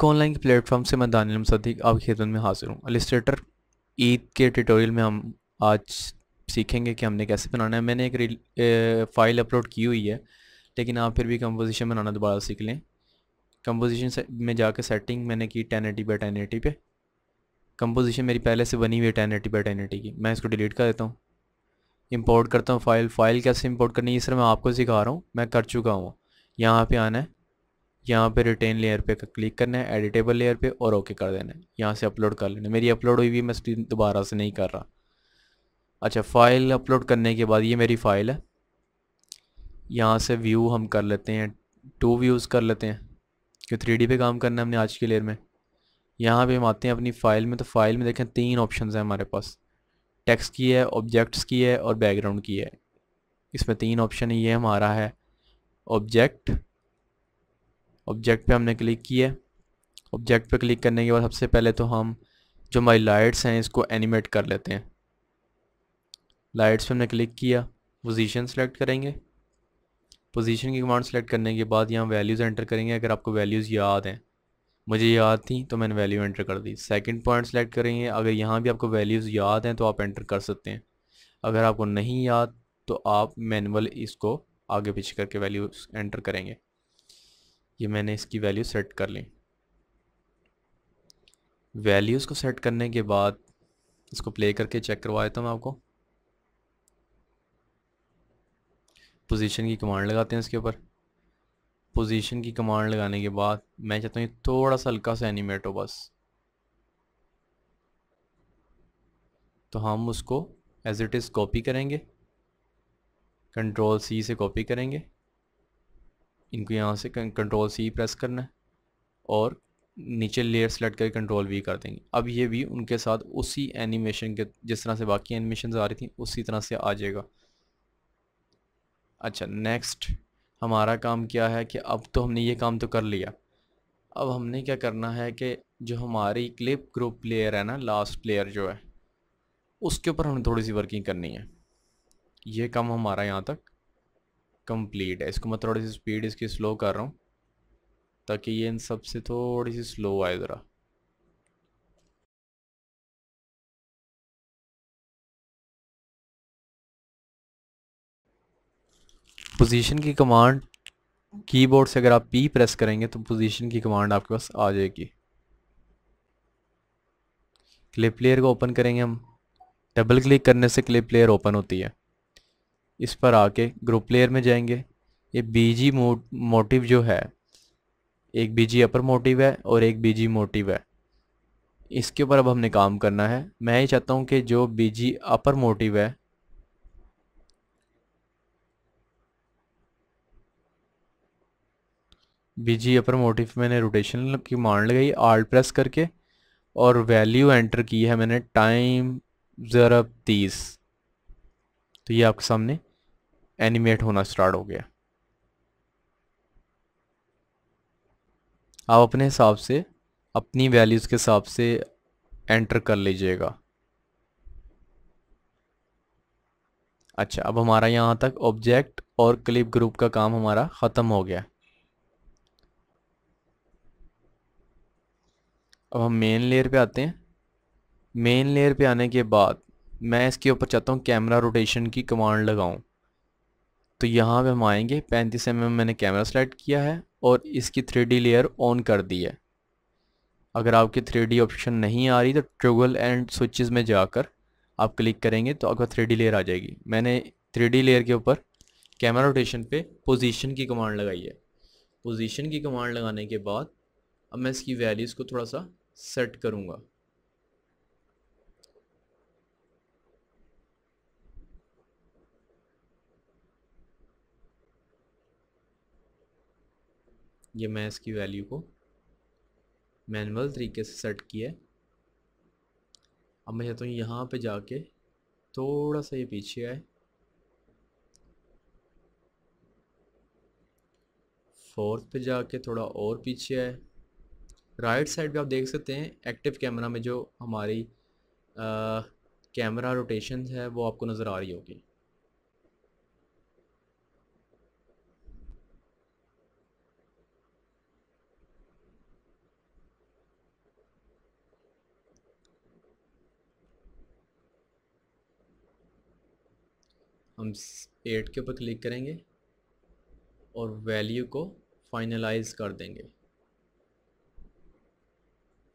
एक online platform से मैं दानिल सदीक आपकी खिदमत में हाजिर हूँ अलिस्ट्रेटर ईद के ट्यूटोरियल में हम आज सीखेंगे कि हमने कैसे बनाना है मैंने एक फ़ाइल अपलोड की हुई है लेकिन आप फिर भी कंपोजिशन बनाना दोबारा सीख लें कंपोजिशन में जाकर सेटिंग मैंने की ten eighty by ten eighty पे कंपोजिशन मेरी पहले से बनी हुई है ten eighty by ten eighty की मैं इसको डिलीट कर देता हूँ इंपोर्ट करता हूँ फ़ाइल फ़ाइल कैसे इंपोर्ट करनी है ये सर मैं आपको सिखा रहा हूँ मैं कर चुका हूँ यहाँ पे आना है यहाँ पे रिटेन लेयर पे क्लिक करना है एडिटेबल लेयर पे और ओके कर देना है यहाँ से अपलोड कर लेना मेरी अपलोड हुई भी मैं स्क्रीन दोबारा से नहीं कर रहा अच्छा फाइल अपलोड करने के बाद ये मेरी फ़ाइल है यहाँ से व्यू हम कर लेते हैं टू व्यूज़ कर लेते हैं क्योंकि थ्री डी पे काम करना है हमने आज की लेयर में यहाँ पर हम आते हैं अपनी फ़ाइल में तो फ़ाइल में देखें तीन ऑप्शन हैं हमारे पास टेक्स की है ऑब्जेक्ट्स की है और बैकग्राउंड की है इसमें तीन ऑप्शन ये हमारा है ऑब्जेक्ट ऑब्जेक्ट पे हमने क्लिक किया ऑब्जेक्ट पे क्लिक करने के बाद सबसे पहले तो हम जो हमारी लाइट्स हैं इसको एनिमेट कर लेते हैं लाइट्स पे हमने क्लिक किया पोजीशन सेलेक्ट करेंगे पोजीशन की कमांड सेलेक्ट करने के बाद यहाँ वैल्यूज़ एंटर करेंगे अगर आपको वैल्यूज़ याद हैं मुझे याद थी तो मैंने वैल्यू एंटर कर दी सेकेंड पॉइंट सेलेक्ट करेंगे अगर यहाँ भी आपको वैल्यूज़ याद हैं तो आप एंटर कर सकते हैं अगर आपको नहीं याद तो आप मैनुअल इसको आगे पीछे करके वैल्यूज़ एंटर करेंगे ये मैंने इसकी वैल्यू सेट कर ली वैल्यूज़ को सेट करने के बाद इसको प्ले करके चेक करवा देता हूँ मैं आपको पोजीशन की कमांड लगाते हैं इसके ऊपर पोजीशन की कमांड लगाने के बाद मैं चाहता हूँ ये थोड़ा सा हल्का सा एनिमेट हो बस तो हम उसको एज इट इज़ कॉपी करेंगे कंट्रोल सी से कॉपी करेंगे इनको यहाँ से कंट्रोल सी प्रेस करना है और नीचे लेयर सेलेक्ट करके कंट्रोल वी कर देंगे अब ये भी उनके साथ उसी एनिमेशन के जिस तरह से बाकी एनिमेशन आ रही थी उसी तरह से आ जाएगा अच्छा नेक्स्ट हमारा काम क्या है कि अब तो हमने ये काम तो कर लिया अब हमने क्या करना है कि जो हमारी क्लिप ग्रुप प्लेयर है ना लास्ट प्लेयर जो है उसके ऊपर हमें थोड़ी सी वर्किंग करनी है ये काम हमारा यहाँ तक कंप्लीट है इसको मैं थोड़ी सी स्पीड इसकी स्लो कर रहा हूँ ताकि ये इन सब से थोड़ी सी स्लो आए ज़रा पोजीशन की कमांड कीबोर्ड से अगर आप पी प्रेस करेंगे तो पोजीशन की कमांड आपके पास आ जाएगी क्लिप प्लेयर को ओपन करेंगे हम डबल क्लिक करने से क्लिप प्लेयर ओपन होती है इस पर आके ग्रुप लेयर में जाएंगे ये बीजी मोटिव जो है एक बीजी अपर मोटिव है और एक बीजी मोटिव है इसके ऊपर अब हमने काम करना है मैं ये चाहता हूँ कि जो बीजी अपर मोटिव है बीजी अपर मोटिव मैंने रोटेशन की मान लगाई आल्ट प्रेस करके और वैल्यू एंटर की है मैंने टाइम ज़रब तीस तो ये आपके सामने एनिमेट होना स्टार्ट हो गया आप अपने हिसाब से अपनी वैल्यूज़ के हिसाब से एंटर कर लीजिएगा अच्छा अब हमारा यहाँ तक ऑब्जेक्ट और क्लिप ग्रुप का काम हमारा ख़त्म हो गया अब हम मेन लेयर पे आते हैं मेन लेयर पे आने के बाद मैं इसके ऊपर चाहता हूँ कैमरा रोटेशन की कमांड लगाऊँ तो यहाँ पे हम आएंगे पैंतीस एम mm मैंने कैमरा सेलेक्ट किया है और इसकी थ्री लेयर ऑन कर दी है अगर आपकी थ्री ऑप्शन नहीं आ रही तो ट्रूगल एंड स्विचेस में जाकर आप क्लिक करेंगे तो आपका थ्री लेयर आ जाएगी मैंने थ्री लेयर के ऊपर कैमरा रोटेशन पे पोजीशन की कमांड लगाई है पोजीशन की कमांड लगाने के बाद अब मैं इसकी वैल्यूज़ को थोड़ा सा सेट करूँगा ये मैं इसकी वैल्यू को मैनुअल तरीके से सेट किया है अब मैं चाहता हूँ यहाँ पे जाके थोड़ा सा ये पीछे आए फोर्थ पे जाके थोड़ा और पीछे आए राइट साइड पे आप देख सकते हैं एक्टिव कैमरा में जो हमारी कैमरा रोटेशन है वो आपको नज़र आ रही होगी हम एट के ऊपर क्लिक करेंगे और वैल्यू को फाइनलाइज कर देंगे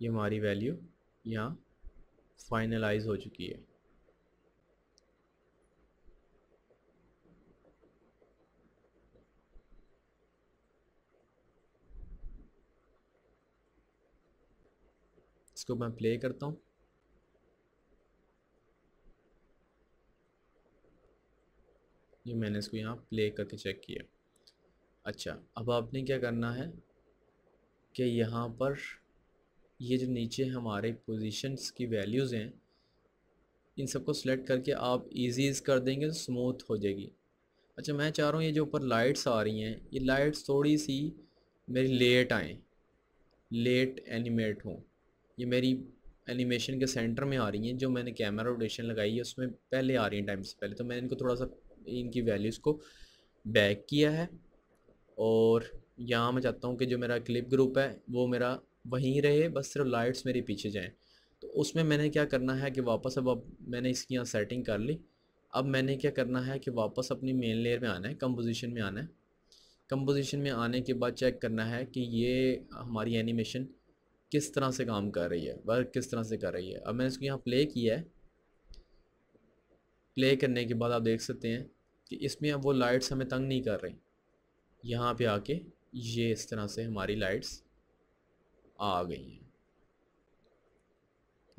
ये हमारी वैल्यू यहाँ फाइनलाइज हो चुकी है इसको मैं प्ले करता हूँ ये मैंने इसको यहाँ प्ले करके चेक किया अच्छा अब आपने क्या करना है कि यहाँ पर ये जो नीचे हमारे पोजीशंस की वैल्यूज़ हैं इन सबको सिलेक्ट करके आप ईजीज कर देंगे तो स्मूथ हो जाएगी अच्छा मैं चाह रहा हूँ ये जो ऊपर लाइट्स आ रही हैं ये लाइट्स थोड़ी सी मेरी लेट आएँ लेट एनिमेट हों ये मेरी एनिमेशन के सेंटर में आ रही हैं जो मैंने कैमरा रोटेशन लगाई है उसमें पहले आ रही हैं टाइम से पहले तो मैं इनको थोड़ा सा इनकी वैल्यूज़ को बैक किया है और यहाँ मैं चाहता हूँ कि जो मेरा क्लिप ग्रुप है वो मेरा वहीं रहे बस सिर्फ लाइट्स मेरे पीछे जाएँ तो उसमें मैंने क्या करना है कि वापस अब अब मैंने इसकी यहाँ सेटिंग कर ली अब मैंने क्या करना है कि वापस अपनी मेन लेयर में आना है कंपोजिशन में आना है कंपोजिशन में आने के बाद चेक करना है कि ये हमारी एनिमेशन किस तरह से काम कर रही है वर्क किस तरह से कर रही है अब मैंने इसको यहाँ प्ले किया है प्ले करने के बाद आप देख सकते हैं कि इसमें अब वो लाइट्स हमें तंग नहीं कर रही यहाँ पे आके ये इस तरह से हमारी लाइट्स आ गई हैं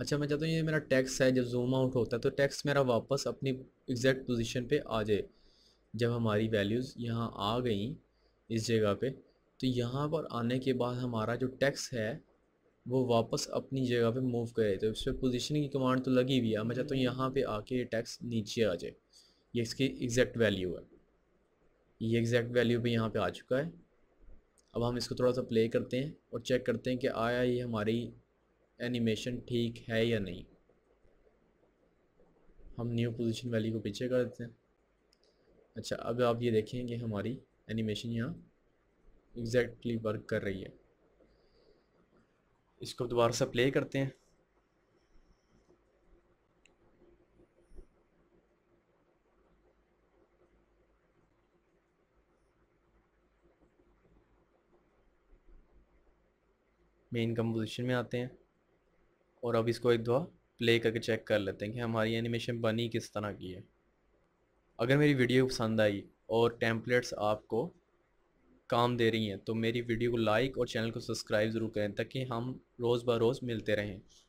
अच्छा मैं चाहता हूँ ये मेरा टैक्स है जब जूम आउट होता है तो टैक्स मेरा वापस अपनी एग्जैक्ट पोजीशन पे आ जाए जब हमारी वैल्यूज़ यहाँ आ गई इस जगह पे तो यहाँ पर आने के बाद हमारा जो टैक्स है वो वापस अपनी जगह पे मूव करे तो इस पर पोजिशन की कमांड तो लगी हुई है मैं चाहता हूँ यहाँ पर आके ये टैक्स नीचे आ जाए ये इसकी एग्जैक्ट वैल्यू है ये एग्जैक्ट वैल्यू भी यहाँ पे आ चुका है अब हम इसको थोड़ा सा प्ले करते हैं और चेक करते हैं कि आया ये हमारी एनिमेशन ठीक है या नहीं हम न्यू पोजीशन वैल्यू को पीछे कर देते हैं अच्छा अब आप ये देखें कि हमारी एनिमेशन यहाँ एग्जैक्टली वर्क कर रही है इसको दोबारा से प्ले करते हैं मेन कंपोजिशन में आते हैं और अब इसको एक दफ़ा प्ले करके चेक कर लेते हैं कि हमारी एनिमेशन बनी किस तरह की है अगर मेरी वीडियो पसंद आई और टैंपलेट्स आपको काम दे रही हैं तो मेरी वीडियो को लाइक और चैनल को सब्सक्राइब ज़रूर करें ताकि हम रोज़ बरोज़ रोज़ मिलते रहें